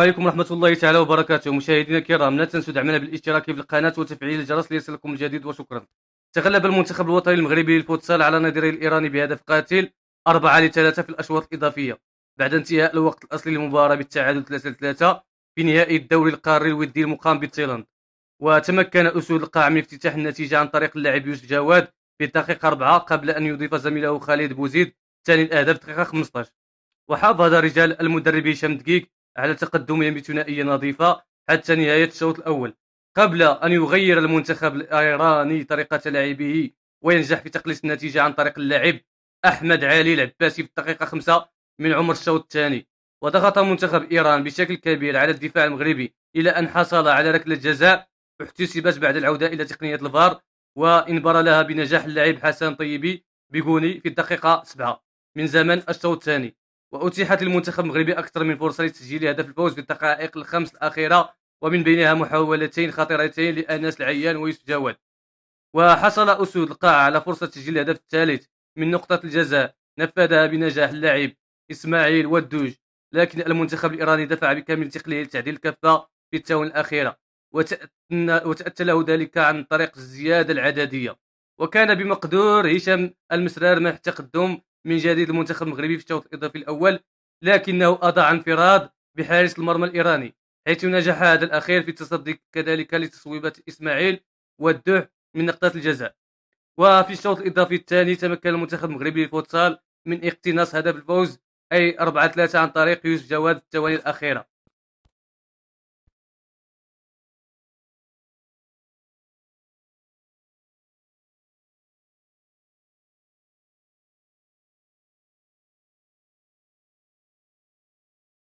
عليكم ورحمة الله تعالى وبركاته مشاهدينا الكرام لا تنسوا دعمنا بالاشتراك في القناة وتفعيل الجرس ليصلكم الجديد وشكرا تغلب المنتخب الوطني المغربي للفوتسال على نظيره الإيراني بهدف قاتل 4 3 في الأشواط الإضافية بعد انتهاء الوقت الأصلي للمباراة بالتعادل 3 3 في نهائي الدوري القاري الودي المقام بتايلاند وتمكن أسود القاع من افتتاح النتيجة عن طريق اللاعب يوسف جواد في الدقيقة 4 قبل أن يضيف زميله خالد بوزيد ثاني الأهداف دقيقة 15 وحافظ رجال المدرب هشام دقيق على تقدمهم بثنائية نظيفة حتى نهاية الشوط الأول قبل أن يغير المنتخب الإيراني طريقة لعبه وينجح في تقليص النتيجة عن طريق اللاعب أحمد علي العباسي في الدقيقة خمسة من عمر الشوط الثاني وضغط منتخب إيران بشكل كبير على الدفاع المغربي إلى أن حصل على ركلة جزاء احتسبت بعد العودة إلى تقنية الفار وانبر لها بنجاح اللاعب حسن طيبي بيغوني في الدقيقة 7 من زمن الشوط الثاني واتيحت للمنتخب المغربي اكثر من فرصه لتسجيل هدف الفوز في الدقائق الخمس الاخيره ومن بينها محاولتين خطيرتين لانس العيان ويوسف جواد وحصل اسود القاعه على فرصه تسجيل الهدف الثالث من نقطه الجزاء نفذها بنجاح اللاعب اسماعيل ودوج لكن المنتخب الايراني دفع بكامل ثقله لتعديل الكفه في التاون الاخيره وتأتى له ذلك عن طريق الزياده العدديه وكان بمقدور هشام المسرار منح تقدم من جديد المنتخب المغربي في الشوط الاضافي الاول لكنه اضاع انفراد بحارس المرمى الايراني حيث نجح هذا الاخير في التصدي كذلك لتصويبات اسماعيل والدوح من نقطات الجزاء وفي الشوط الاضافي الثاني تمكن المنتخب المغربي للفوتسال من اقتناص هدف الفوز اي 4 3 عن طريق يوسف جواد الثواني الاخيره